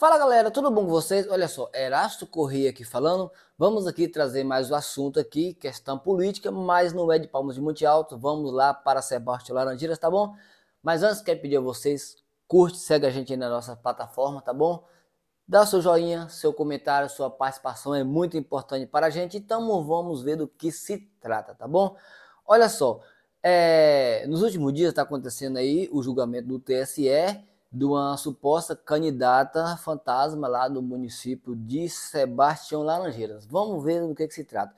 Fala galera, tudo bom com vocês? Olha só, Erasto Corrêa aqui falando. Vamos aqui trazer mais o um assunto aqui, questão política, mas não é de Palmas de Monte Alto. Vamos lá para Sebastião Laranjeiras, tá bom? Mas antes, quero pedir a vocês, curte, segue a gente aí na nossa plataforma, tá bom? Dá seu joinha, seu comentário, sua participação é muito importante para a gente. Então vamos ver do que se trata, tá bom? Olha só, é... nos últimos dias está acontecendo aí o julgamento do TSE de uma suposta candidata fantasma lá do município de Sebastião Laranjeiras. Vamos ver do que, que se trata.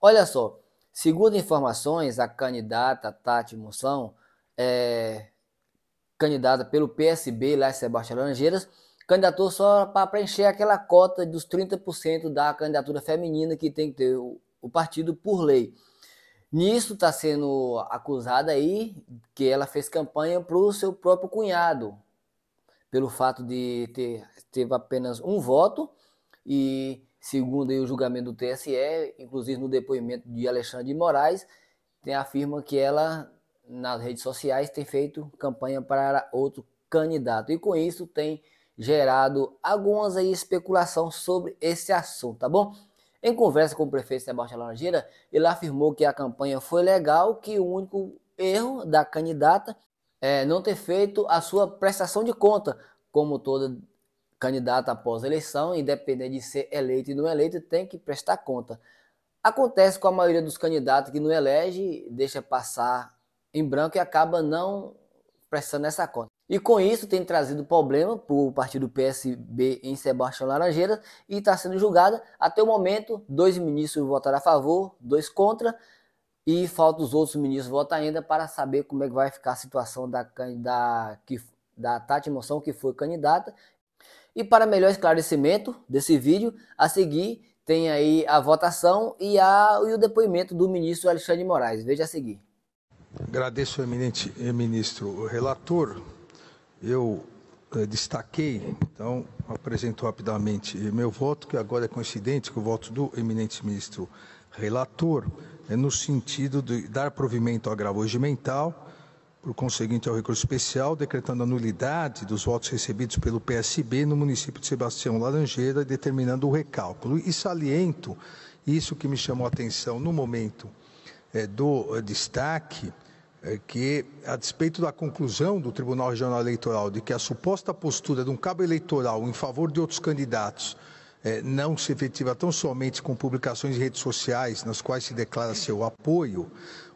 Olha só, segundo informações, a candidata Tati Moção, é, candidata pelo PSB lá em Sebastião Laranjeiras, candidatou só para preencher aquela cota dos 30% da candidatura feminina que tem que ter o, o partido por lei. Nisso está sendo acusada aí que ela fez campanha para o seu próprio cunhado, pelo fato de ter teve apenas um voto e segundo aí, o julgamento do TSE, inclusive no depoimento de Alexandre de Moraes, tem, afirma que ela nas redes sociais tem feito campanha para outro candidato e com isso tem gerado algumas aí especulação sobre esse assunto, tá bom? Em conversa com o prefeito Sebastião Laranjeira, ele afirmou que a campanha foi legal, que o único erro da candidata é, não ter feito a sua prestação de conta, como toda candidata após a eleição, independente de ser eleito e não eleito, tem que prestar conta. Acontece com a maioria dos candidatos que não elege, deixa passar em branco e acaba não prestando essa conta. E com isso tem trazido problema para o partido PSB em Sebastião Laranjeira e está sendo julgada. Até o momento, dois ministros votaram a favor, dois contra. E falta os outros ministros votar ainda para saber como é que vai ficar a situação da, da, que, da Tati Moção, que foi candidata. E para melhor esclarecimento desse vídeo, a seguir tem aí a votação e, a, e o depoimento do ministro Alexandre Moraes. Veja a seguir. Agradeço, eminente eh, ministro relator. Eu eh, destaquei, então, apresento rapidamente eh, meu voto, que agora é coincidente com o voto do eminente ministro relator é no sentido de dar provimento ao agravo regimental, por conseguinte ao recurso especial, decretando a nulidade dos votos recebidos pelo PSB no município de Sebastião Laranjeira e determinando o recálculo. E saliento isso que me chamou a atenção no momento é, do é, destaque, é, que a despeito da conclusão do Tribunal Regional Eleitoral de que a suposta postura de um cabo eleitoral em favor de outros candidatos é, não se efetiva tão somente com publicações em redes sociais, nas quais se declara seu apoio,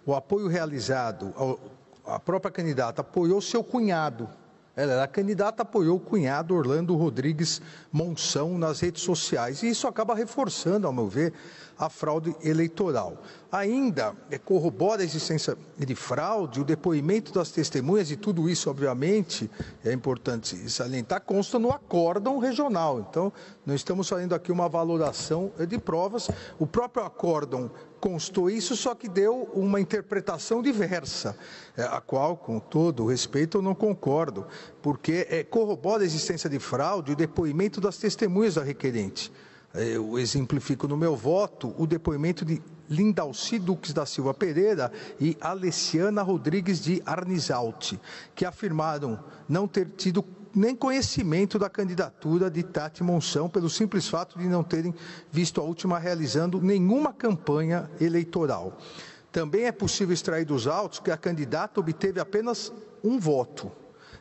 o apoio realizado, ao, a própria candidata apoiou seu cunhado, ela era candidata, apoiou o cunhado Orlando Rodrigues Monção nas redes sociais. E isso acaba reforçando, ao meu ver, a fraude eleitoral. Ainda é, corrobora a existência de fraude, o depoimento das testemunhas, e tudo isso, obviamente, é importante salientar, consta no acórdão regional. Então, não estamos fazendo aqui uma valoração é, de provas. O próprio acórdão constou isso, só que deu uma interpretação diversa, é, a qual, com todo o respeito, eu não concordo, porque é, corrobora a existência de fraude o depoimento das testemunhas da requerente. É, eu exemplifico no meu voto o depoimento de Lindalci Duques da Silva Pereira e Alessiana Rodrigues de Arnisalti, que afirmaram não ter tido nem conhecimento da candidatura de Tati Monção, pelo simples fato de não terem visto a última realizando nenhuma campanha eleitoral. Também é possível extrair dos autos que a candidata obteve apenas um voto.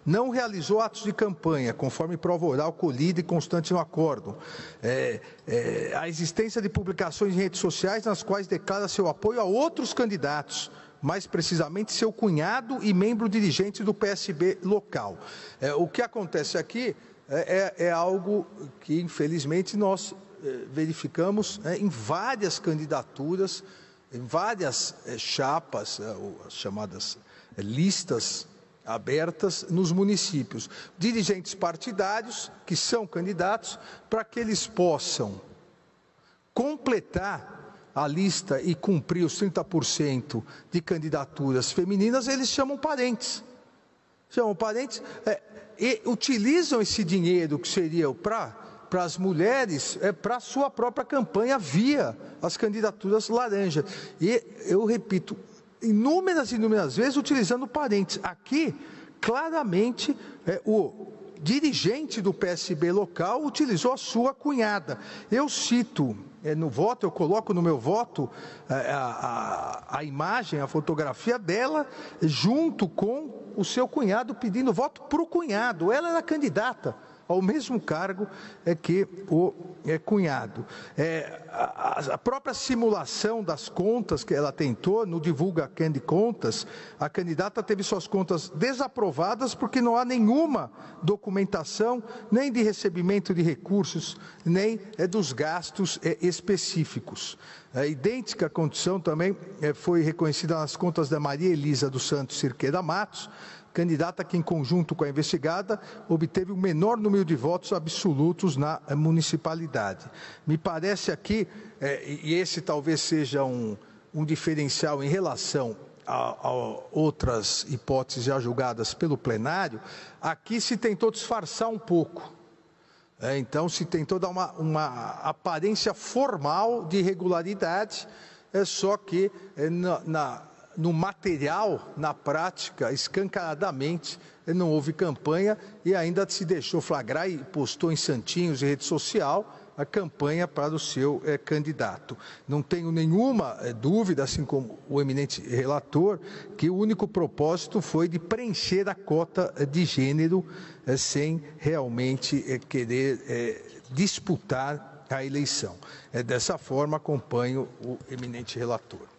Não realizou atos de campanha, conforme prova oral colhida e constante no acordo. É, é, a existência de publicações em redes sociais nas quais declara seu apoio a outros candidatos mais precisamente seu cunhado e membro dirigente do PSB local. É, o que acontece aqui é, é, é algo que, infelizmente, nós é, verificamos né, em várias candidaturas, em várias é, chapas, é, as chamadas listas abertas nos municípios. Dirigentes partidários que são candidatos para que eles possam completar a lista e cumprir os 30% de candidaturas femininas, eles chamam parentes. Chamam parentes é, e utilizam esse dinheiro que seria para para as mulheres é para a sua própria campanha via as candidaturas laranja. E eu repito, inúmeras e inúmeras vezes utilizando parentes. Aqui, claramente, é, o dirigente do PSB local utilizou a sua cunhada. Eu cito é, no voto, eu coloco no meu voto é, a, a, a imagem, a fotografia dela, junto com o seu cunhado pedindo voto para o cunhado. Ela era candidata ao mesmo cargo é, que o é, cunhado. É, a, própria simulação das contas que ela tentou, no Divulga Candy Contas, a candidata teve suas contas desaprovadas porque não há nenhuma documentação, nem de recebimento de recursos, nem é, dos gastos é, específicos. É a idêntica condição também foi reconhecida nas contas da Maria Elisa dos Santos Cirqueda Matos, candidata que, em conjunto com a investigada, obteve o menor número de votos absolutos na municipalidade. Me parece aqui, é, e esse talvez seja um, um diferencial em relação a, a, outras hipóteses já julgadas pelo plenário, aqui se tentou disfarçar um pouco. É, então, se tentou dar uma, uma aparência formal de irregularidade, é só que é, na, na no material, na prática, escancaradamente, não houve campanha e ainda se deixou flagrar e postou em Santinhos e rede social a campanha para o seu é, candidato. Não tenho nenhuma é, dúvida, assim como o eminente relator, que o único propósito foi de preencher a cota eh, de gênero é, sem realmente querer disputar a eleição. É, dessa forma, acompanho o eminente relator.